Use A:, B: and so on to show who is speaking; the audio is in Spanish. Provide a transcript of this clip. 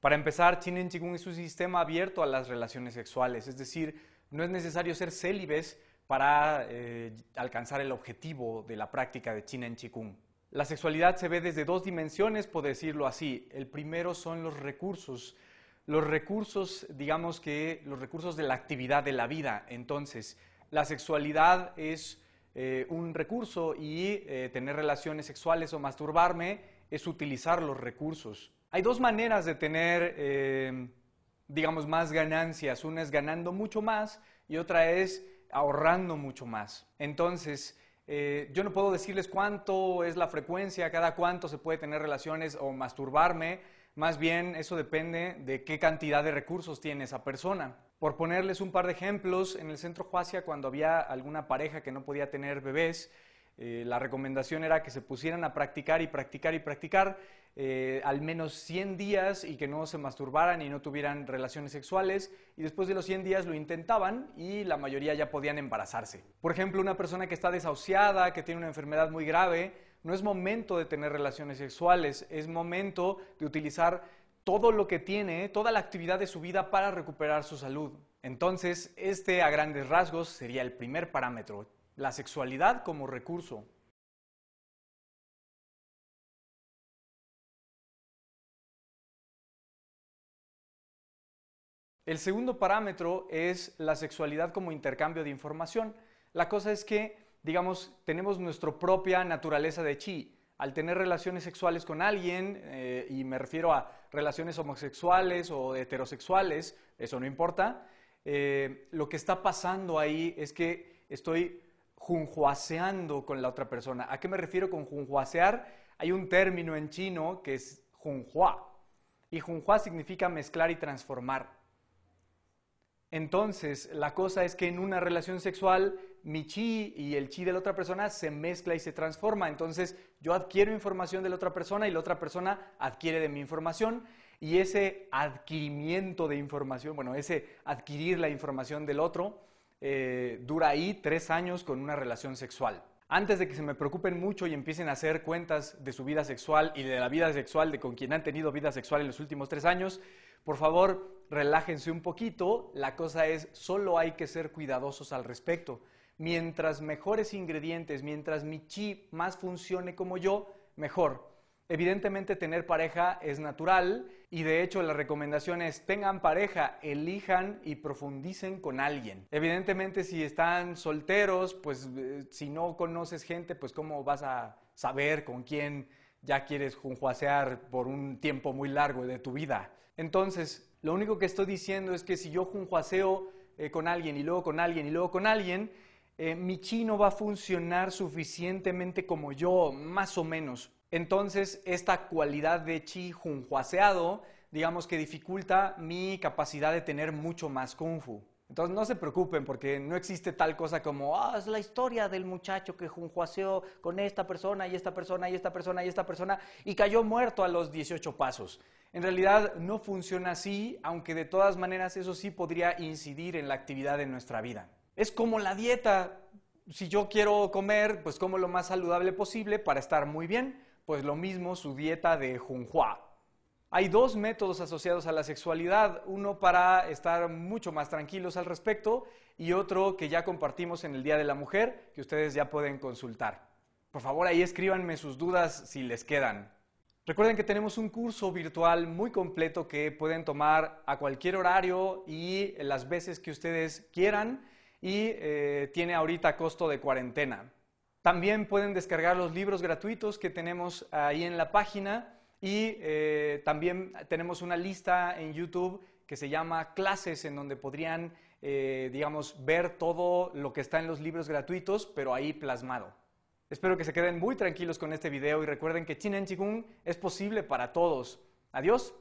A: Para empezar, Chinen Chikung es un sistema abierto a las relaciones sexuales, es decir, no es necesario ser célibes para eh, alcanzar el objetivo de la práctica de Chinen Chikung. La sexualidad se ve desde dos dimensiones, por decirlo así. El primero son los recursos, los recursos, digamos que los recursos de la actividad de la vida. Entonces, la sexualidad es eh, un recurso y eh, tener relaciones sexuales o masturbarme es utilizar los recursos. Hay dos maneras de tener, eh, digamos, más ganancias. Una es ganando mucho más y otra es ahorrando mucho más. Entonces, eh, yo no puedo decirles cuánto es la frecuencia, cada cuánto se puede tener relaciones o masturbarme. Más bien, eso depende de qué cantidad de recursos tiene esa persona. Por ponerles un par de ejemplos, en el centro Juasia, cuando había alguna pareja que no podía tener bebés, eh, la recomendación era que se pusieran a practicar y practicar y practicar eh, al menos 100 días y que no se masturbaran y no tuvieran relaciones sexuales y después de los 100 días lo intentaban y la mayoría ya podían embarazarse. Por ejemplo, una persona que está desahuciada, que tiene una enfermedad muy grave, no es momento de tener relaciones sexuales, es momento de utilizar todo lo que tiene, toda la actividad de su vida para recuperar su salud. Entonces, este a grandes rasgos sería el primer parámetro, la sexualidad como recurso. El segundo parámetro es la sexualidad como intercambio de información. La cosa es que, digamos, tenemos nuestra propia naturaleza de chi. Al tener relaciones sexuales con alguien, eh, y me refiero a relaciones homosexuales o heterosexuales, eso no importa, eh, lo que está pasando ahí es que estoy junjuaseando con la otra persona. ¿A qué me refiero con junjuasear? Hay un término en chino que es junhua, y junhua significa mezclar y transformar. Entonces, la cosa es que en una relación sexual, mi chi y el chi de la otra persona se mezcla y se transforma. Entonces, yo adquiero información de la otra persona y la otra persona adquiere de mi información. Y ese adquirimiento de información, bueno, ese adquirir la información del otro, eh, dura ahí tres años con una relación sexual antes de que se me preocupen mucho y empiecen a hacer cuentas de su vida sexual y de la vida sexual de con quien han tenido vida sexual en los últimos tres años, por favor, relájense un poquito. La cosa es, solo hay que ser cuidadosos al respecto. Mientras mejores ingredientes, mientras mi chi más funcione como yo, mejor. Evidentemente tener pareja es natural y de hecho la recomendación es tengan pareja, elijan y profundicen con alguien. Evidentemente si están solteros, pues eh, si no conoces gente, pues cómo vas a saber con quién ya quieres junjuasear por un tiempo muy largo de tu vida. Entonces, lo único que estoy diciendo es que si yo junjuaseo eh, con alguien y luego con alguien y luego con alguien, eh, mi chino va a funcionar suficientemente como yo, más o menos. Entonces, esta cualidad de chi junjuaseado, digamos que dificulta mi capacidad de tener mucho más kung fu. Entonces, no se preocupen porque no existe tal cosa como, ah, es la historia del muchacho que junjuaseó con esta persona y esta persona y esta persona y esta persona y cayó muerto a los 18 pasos. En realidad no funciona así, aunque de todas maneras eso sí podría incidir en la actividad de nuestra vida. Es como la dieta. Si yo quiero comer, pues como lo más saludable posible para estar muy bien pues lo mismo su dieta de Junhua. Hay dos métodos asociados a la sexualidad, uno para estar mucho más tranquilos al respecto y otro que ya compartimos en el Día de la Mujer, que ustedes ya pueden consultar. Por favor, ahí escríbanme sus dudas si les quedan. Recuerden que tenemos un curso virtual muy completo que pueden tomar a cualquier horario y las veces que ustedes quieran y eh, tiene ahorita costo de cuarentena. También pueden descargar los libros gratuitos que tenemos ahí en la página y eh, también tenemos una lista en YouTube que se llama clases en donde podrían, eh, digamos, ver todo lo que está en los libros gratuitos, pero ahí plasmado. Espero que se queden muy tranquilos con este video y recuerden que Chinen Chikung es posible para todos. Adiós.